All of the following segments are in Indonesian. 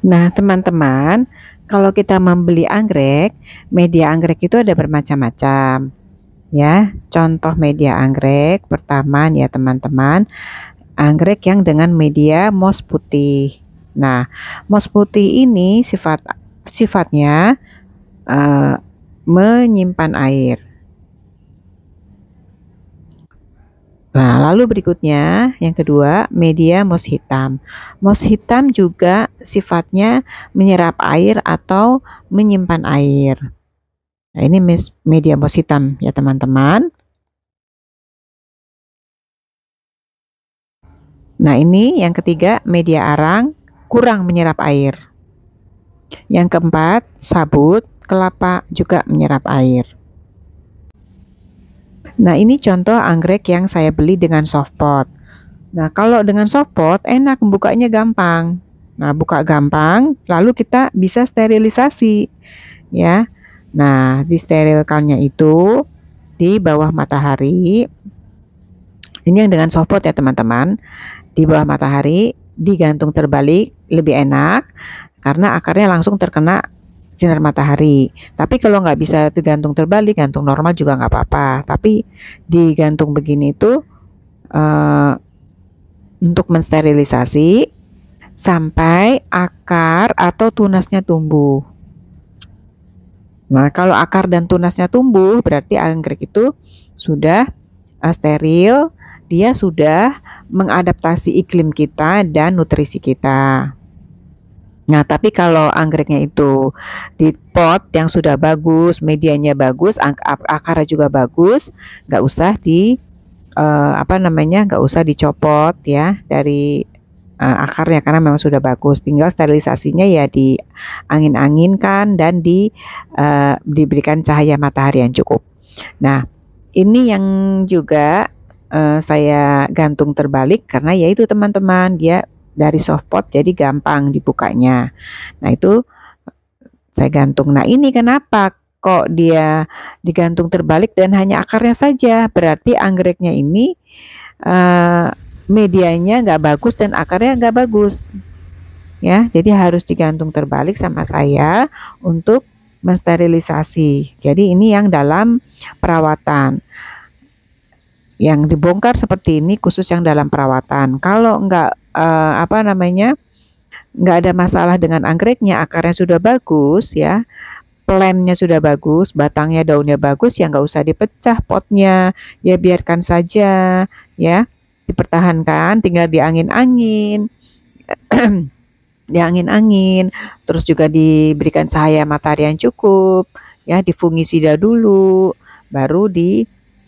Nah, teman-teman, kalau kita membeli anggrek, media anggrek itu ada bermacam-macam. Ya, contoh media anggrek pertama ya teman-teman, anggrek yang dengan media moss putih. Nah, moss putih ini sifat sifatnya uh, menyimpan air. Nah, lalu berikutnya yang kedua, media mos hitam. Mos hitam juga sifatnya menyerap air atau menyimpan air. Nah, ini media mos hitam ya, teman-teman. Nah, ini yang ketiga, media arang kurang menyerap air. Yang keempat, sabut kelapa juga menyerap air. Nah, ini contoh anggrek yang saya beli dengan soft pot. Nah, kalau dengan soft pot enak bukanya gampang. Nah, buka gampang, lalu kita bisa sterilisasi. Ya. Nah, disterilkannya itu di bawah matahari. Ini yang dengan soft pot ya, teman-teman. Di bawah matahari, digantung terbalik lebih enak karena akarnya langsung terkena sinar matahari. Tapi kalau nggak bisa digantung terbalik, gantung normal juga nggak apa-apa. Tapi digantung begini itu uh, untuk mensterilisasi sampai akar atau tunasnya tumbuh. Nah, kalau akar dan tunasnya tumbuh, berarti anggrek itu sudah eh, steril, dia sudah mengadaptasi iklim kita dan nutrisi kita. Nah, tapi kalau anggreknya itu di pot yang sudah bagus, medianya bagus, akarnya juga bagus, nggak usah di uh, apa namanya, nggak usah dicopot ya dari uh, akarnya karena memang sudah bagus. Tinggal sterilisasinya ya di angin-anginkan dan di uh, diberikan cahaya matahari yang cukup. Nah, ini yang juga uh, saya gantung terbalik karena ya itu teman-teman dia dari softpot jadi gampang dibukanya. Nah, itu saya gantung. Nah, ini kenapa kok dia digantung terbalik dan hanya akarnya saja? Berarti anggreknya ini uh, medianya nggak bagus dan akarnya nggak bagus. Ya, jadi harus digantung terbalik sama saya untuk mensterilisasi. Jadi ini yang dalam perawatan yang dibongkar seperti ini khusus yang dalam perawatan. Kalau enggak uh, eh, apa namanya? enggak ada masalah dengan anggreknya, akarnya sudah bagus ya. Plannya sudah bagus, batangnya daunnya bagus ya enggak usah dipecah potnya. Ya biarkan saja ya. Dipertahankan tinggal diangin-angin diangin-angin, terus juga diberikan cahaya matahari yang cukup, ya difungisida dulu, baru di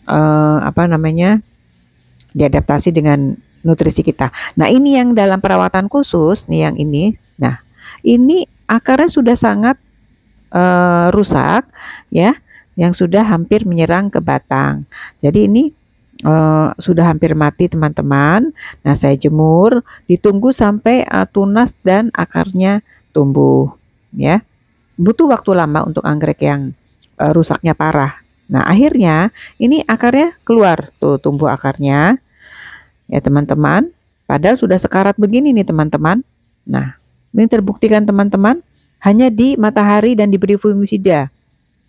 uh, apa namanya diadaptasi dengan nutrisi kita. Nah, ini yang dalam perawatan khusus nih yang ini. Nah, ini akarnya sudah sangat uh, rusak ya, yang sudah hampir menyerang ke batang. Jadi ini uh, sudah hampir mati teman-teman. Nah, saya jemur, ditunggu sampai uh, tunas dan akarnya tumbuh ya. Butuh waktu lama untuk anggrek yang uh, rusaknya parah Nah, akhirnya ini akarnya keluar tuh tumbuh akarnya. Ya, teman-teman. Padahal sudah sekarat begini nih, teman-teman. Nah, ini terbuktikan teman-teman hanya di matahari dan diberi fungisida.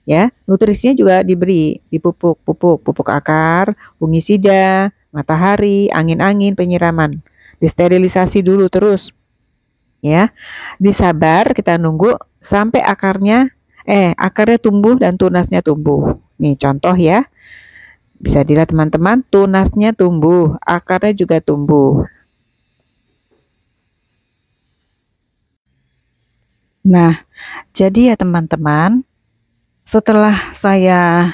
Ya, nutrisinya juga diberi dipupuk pupuk-pupuk, pupuk akar, fungisida, matahari, angin-angin, penyiraman. Disterilisasi dulu terus. Ya. Disabar kita nunggu sampai akarnya eh akarnya tumbuh dan tunasnya tumbuh. Nih contoh ya. Bisa dilihat teman-teman, tunasnya tumbuh, akarnya juga tumbuh. Nah, jadi ya teman-teman, setelah saya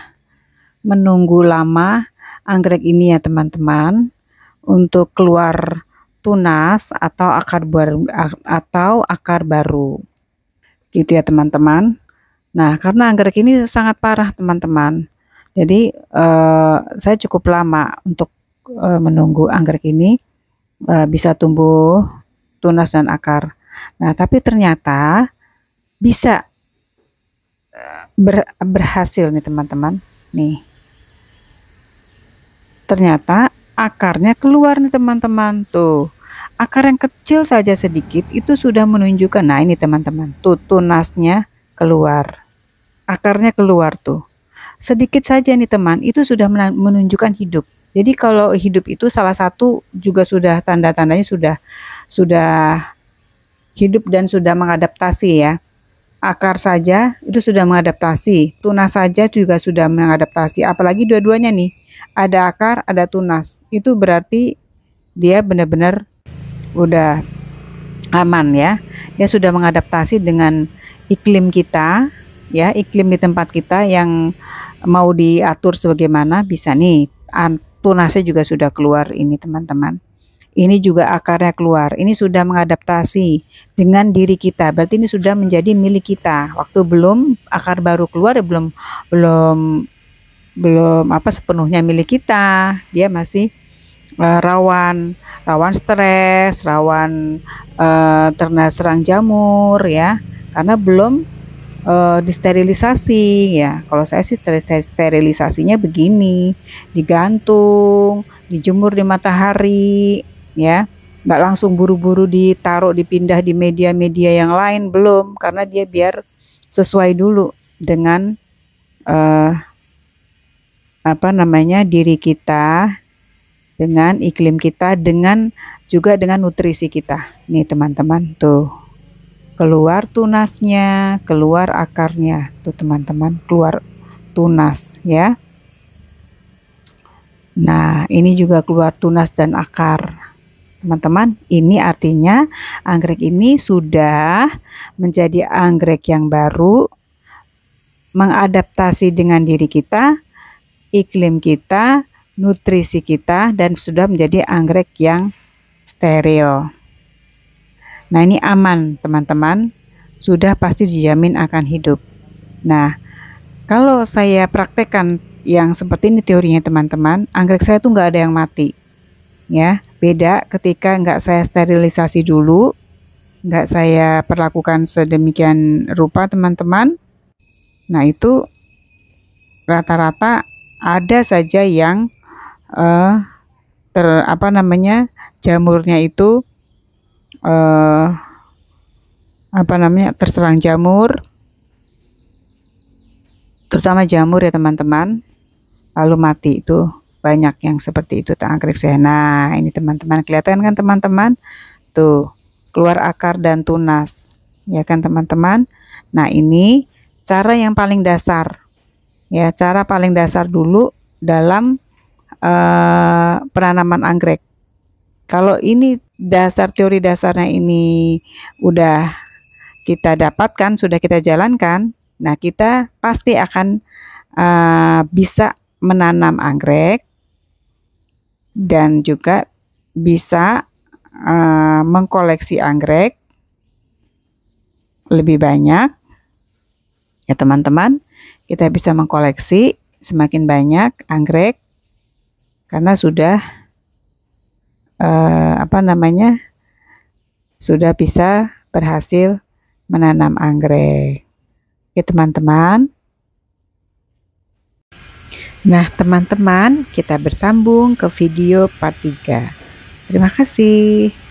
menunggu lama anggrek ini ya teman-teman untuk keluar tunas atau akar baru atau akar baru. Gitu ya teman-teman. Nah, karena anggrek ini sangat parah, teman-teman. Jadi, eh, saya cukup lama untuk eh, menunggu anggrek ini eh, bisa tumbuh tunas dan akar. Nah, tapi ternyata bisa eh, ber, berhasil nih, teman-teman. Nih. Ternyata akarnya keluar nih, teman-teman. Tuh akar yang kecil saja sedikit itu sudah menunjukkan nah ini teman-teman tuh tunasnya keluar. Akarnya keluar tuh. Sedikit saja nih teman, itu sudah menunjukkan hidup. Jadi kalau hidup itu salah satu juga sudah tanda-tandanya sudah sudah hidup dan sudah mengadaptasi ya. Akar saja itu sudah mengadaptasi, tunas saja juga sudah mengadaptasi. Apalagi dua-duanya nih, ada akar, ada tunas. Itu berarti dia benar-benar udah aman ya. Dia sudah mengadaptasi dengan iklim kita ya iklim di tempat kita yang mau diatur sebagaimana bisa nih tunasnya juga sudah keluar ini teman-teman ini juga akarnya keluar ini sudah mengadaptasi dengan diri kita berarti ini sudah menjadi milik kita waktu belum akar baru keluar ya belum belum belum apa sepenuhnya milik kita dia masih uh, rawan rawan stres rawan uh, terkena serang jamur ya karena belum e, disterilisasi ya. Kalau saya sih sterilisasinya begini, digantung, dijemur di matahari, ya. Nggak langsung buru-buru ditaruh, dipindah di media-media yang lain belum, karena dia biar sesuai dulu dengan e, apa namanya diri kita dengan iklim kita dengan juga dengan nutrisi kita nih teman-teman tuh keluar tunasnya, keluar akarnya. Tuh teman-teman, keluar tunas ya. Nah, ini juga keluar tunas dan akar. Teman-teman, ini artinya anggrek ini sudah menjadi anggrek yang baru mengadaptasi dengan diri kita, iklim kita, nutrisi kita dan sudah menjadi anggrek yang steril. Nah, ini aman, teman-teman. Sudah pasti dijamin akan hidup. Nah, kalau saya praktekkan yang seperti ini teorinya teman-teman, anggrek saya tuh nggak ada yang mati. Ya, beda ketika nggak saya sterilisasi dulu, nggak saya perlakukan sedemikian rupa teman-teman. Nah, itu rata-rata ada saja yang uh, ter apa namanya? jamurnya itu eh, apa namanya terserang jamur terutama jamur ya teman-teman lalu mati itu banyak yang seperti itu saya nah ini teman-teman kelihatan kan teman-teman tuh keluar akar dan tunas ya kan teman-teman nah ini cara yang paling dasar ya cara paling dasar dulu dalam uh, penanaman anggrek kalau ini dasar teori dasarnya ini udah kita dapatkan, sudah kita jalankan, nah kita pasti akan uh, bisa menanam anggrek dan juga bisa uh, mengkoleksi anggrek lebih banyak ya teman-teman kita bisa mengkoleksi semakin banyak anggrek karena sudah eh, apa namanya sudah bisa berhasil menanam anggrek. Oke teman-teman. Nah teman-teman kita bersambung ke video part 3. Terima kasih.